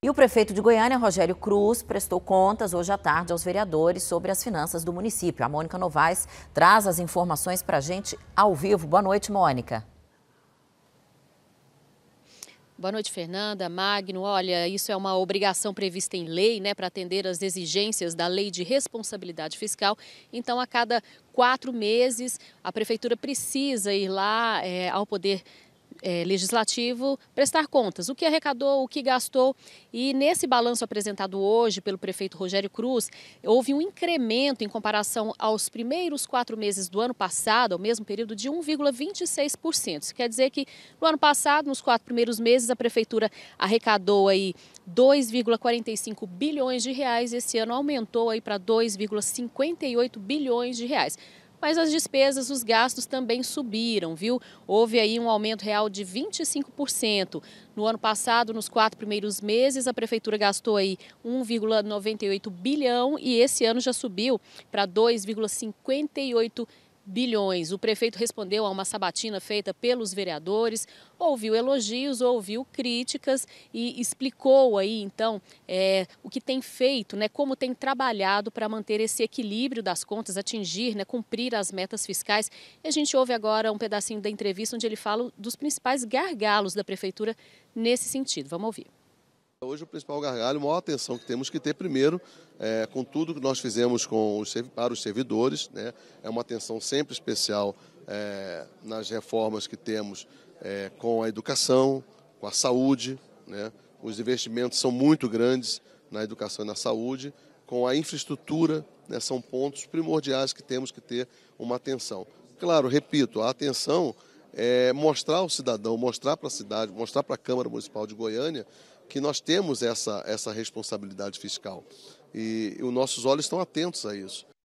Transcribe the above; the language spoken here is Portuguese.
E o prefeito de Goiânia, Rogério Cruz, prestou contas hoje à tarde aos vereadores sobre as finanças do município. A Mônica Novaes traz as informações para a gente ao vivo. Boa noite, Mônica. Boa noite, Fernanda, Magno. Olha, isso é uma obrigação prevista em lei, né, para atender às exigências da Lei de Responsabilidade Fiscal. Então, a cada quatro meses, a prefeitura precisa ir lá é, ao Poder é, legislativo prestar contas, o que arrecadou, o que gastou. E nesse balanço apresentado hoje pelo prefeito Rogério Cruz, houve um incremento em comparação aos primeiros quatro meses do ano passado, ao mesmo período, de 1,26%. Isso quer dizer que no ano passado, nos quatro primeiros meses, a prefeitura arrecadou aí 2,45 bilhões de reais, esse ano aumentou aí para 2,58 bilhões de reais mas as despesas, os gastos também subiram, viu? Houve aí um aumento real de 25%. No ano passado, nos quatro primeiros meses, a prefeitura gastou aí 1,98 bilhão e esse ano já subiu para 2,58 bilhão bilhões. O prefeito respondeu a uma sabatina feita pelos vereadores, ouviu elogios, ouviu críticas e explicou aí então é, o que tem feito, né, como tem trabalhado para manter esse equilíbrio das contas, atingir, né, cumprir as metas fiscais. E a gente ouve agora um pedacinho da entrevista onde ele fala dos principais gargalos da prefeitura nesse sentido. Vamos ouvir. Hoje o principal gargalho, a maior atenção que temos que ter primeiro, é, com tudo que nós fizemos com os, para os servidores, né, é uma atenção sempre especial é, nas reformas que temos é, com a educação, com a saúde, né, os investimentos são muito grandes na educação e na saúde, com a infraestrutura, né, são pontos primordiais que temos que ter uma atenção. Claro, repito, a atenção é, mostrar ao cidadão, mostrar para a cidade, mostrar para a Câmara Municipal de Goiânia que nós temos essa, essa responsabilidade fiscal. E, e os nossos olhos estão atentos a isso.